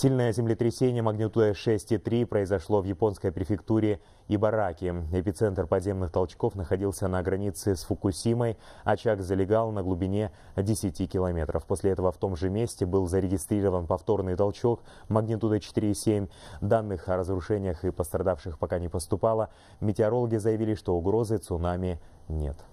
Сильное землетрясение магнитудой 6,3 произошло в японской префектуре Ибараки. Эпицентр подземных толчков находился на границе с Фукусимой. Очаг залегал на глубине 10 километров. После этого в том же месте был зарегистрирован повторный толчок магнитудой 4,7. Данных о разрушениях и пострадавших пока не поступало. Метеорологи заявили, что угрозы цунами нет.